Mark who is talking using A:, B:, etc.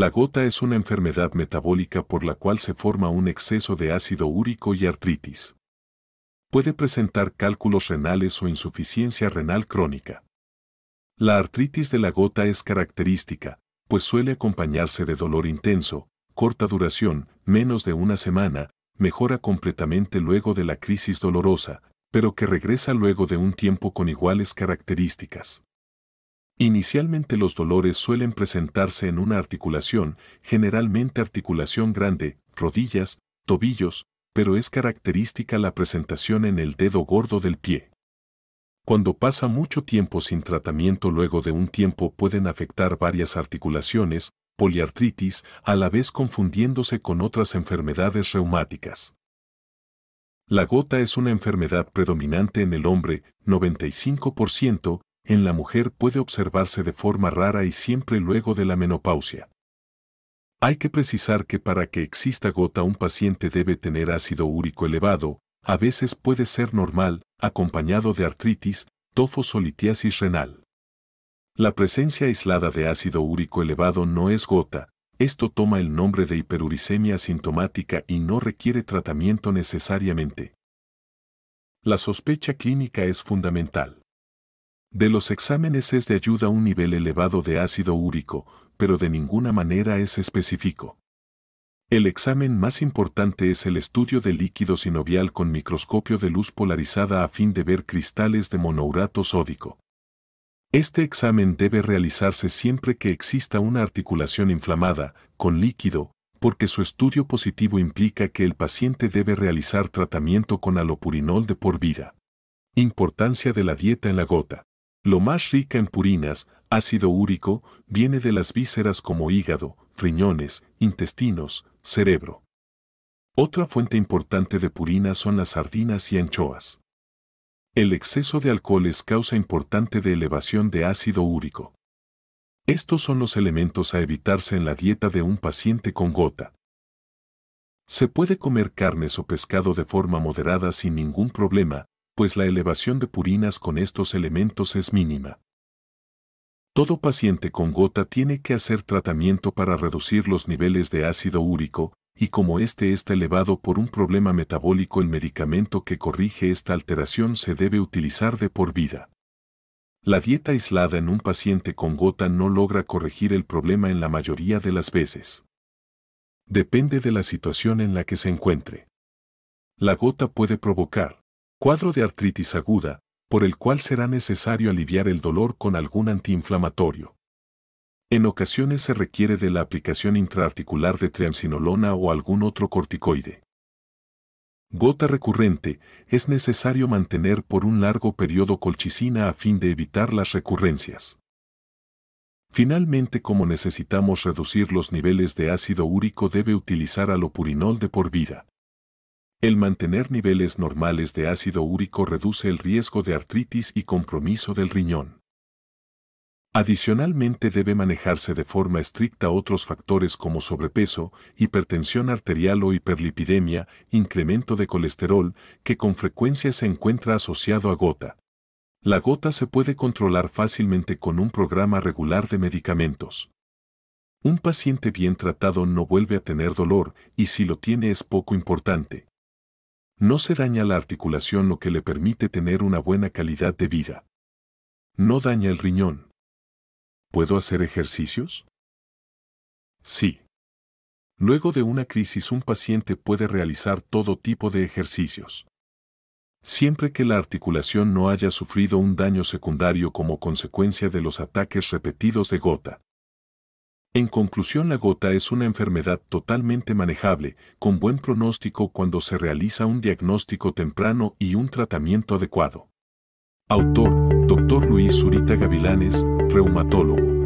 A: La gota es una enfermedad metabólica por la cual se forma un exceso de ácido úrico y artritis. Puede presentar cálculos renales o insuficiencia renal crónica. La artritis de la gota es característica, pues suele acompañarse de dolor intenso, corta duración, menos de una semana, mejora completamente luego de la crisis dolorosa, pero que regresa luego de un tiempo con iguales características. Inicialmente los dolores suelen presentarse en una articulación, generalmente articulación grande, rodillas, tobillos, pero es característica la presentación en el dedo gordo del pie. Cuando pasa mucho tiempo sin tratamiento luego de un tiempo pueden afectar varias articulaciones, poliartritis, a la vez confundiéndose con otras enfermedades reumáticas. La gota es una enfermedad predominante en el hombre, 95%, en la mujer puede observarse de forma rara y siempre luego de la menopausia. Hay que precisar que para que exista gota un paciente debe tener ácido úrico elevado, a veces puede ser normal, acompañado de artritis, tofosolitiasis renal. La presencia aislada de ácido úrico elevado no es gota, esto toma el nombre de hiperuricemia sintomática y no requiere tratamiento necesariamente. La sospecha clínica es fundamental. De los exámenes es de ayuda un nivel elevado de ácido úrico, pero de ninguna manera es específico. El examen más importante es el estudio del líquido sinovial con microscopio de luz polarizada a fin de ver cristales de monourato sódico. Este examen debe realizarse siempre que exista una articulación inflamada, con líquido, porque su estudio positivo implica que el paciente debe realizar tratamiento con alopurinol de por vida. Importancia de la dieta en la gota. Lo más rica en purinas, ácido úrico, viene de las vísceras como hígado, riñones, intestinos, cerebro. Otra fuente importante de purinas son las sardinas y anchoas. El exceso de alcohol es causa importante de elevación de ácido úrico. Estos son los elementos a evitarse en la dieta de un paciente con gota. Se puede comer carnes o pescado de forma moderada sin ningún problema, pues la elevación de purinas con estos elementos es mínima. Todo paciente con gota tiene que hacer tratamiento para reducir los niveles de ácido úrico, y como este está elevado por un problema metabólico el medicamento que corrige esta alteración se debe utilizar de por vida. La dieta aislada en un paciente con gota no logra corregir el problema en la mayoría de las veces. Depende de la situación en la que se encuentre. La gota puede provocar Cuadro de artritis aguda, por el cual será necesario aliviar el dolor con algún antiinflamatorio. En ocasiones se requiere de la aplicación intraarticular de triamcinolona o algún otro corticoide. Gota recurrente, es necesario mantener por un largo periodo colchicina a fin de evitar las recurrencias. Finalmente, como necesitamos reducir los niveles de ácido úrico, debe utilizar alopurinol de por vida. El mantener niveles normales de ácido úrico reduce el riesgo de artritis y compromiso del riñón. Adicionalmente debe manejarse de forma estricta otros factores como sobrepeso, hipertensión arterial o hiperlipidemia, incremento de colesterol, que con frecuencia se encuentra asociado a gota. La gota se puede controlar fácilmente con un programa regular de medicamentos. Un paciente bien tratado no vuelve a tener dolor y si lo tiene es poco importante no se daña la articulación lo que le permite tener una buena calidad de vida. No daña el riñón. ¿Puedo hacer ejercicios? Sí. Luego de una crisis un paciente puede realizar todo tipo de ejercicios. Siempre que la articulación no haya sufrido un daño secundario como consecuencia de los ataques repetidos de gota, en conclusión, la gota es una enfermedad totalmente manejable, con buen pronóstico cuando se realiza un diagnóstico temprano y un tratamiento adecuado. Autor, Dr. Luis Zurita Gavilanes, reumatólogo.